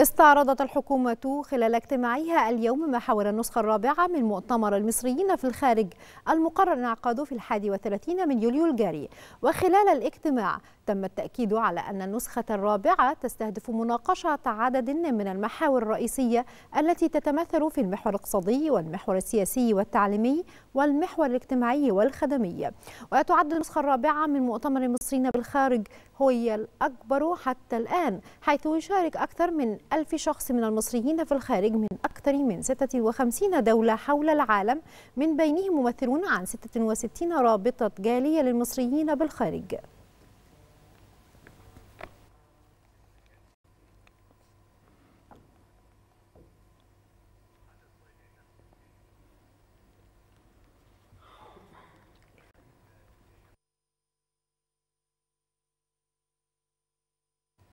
استعرضت الحكومة خلال اجتماعها اليوم محاور النسخة الرابعة من مؤتمر المصريين في الخارج المقرر انعقاده في الحادي وثلاثين من يوليو الجاري وخلال الاجتماع تم التأكيد على أن النسخة الرابعة تستهدف مناقشة عدد من المحاور الرئيسية التي تتمثل في المحور الاقتصادي والمحور السياسي والتعليمي والمحور الاجتماعي والخدمي وتعد النسخة الرابعة من مؤتمر المصريين بالخارج هي الأكبر حتى الآن حيث يشارك أكثر من ألف شخص من المصريين في الخارج من أكثر من 56 دولة حول العالم من بينهم ممثلون عن 66 رابطة جالية للمصريين بالخارج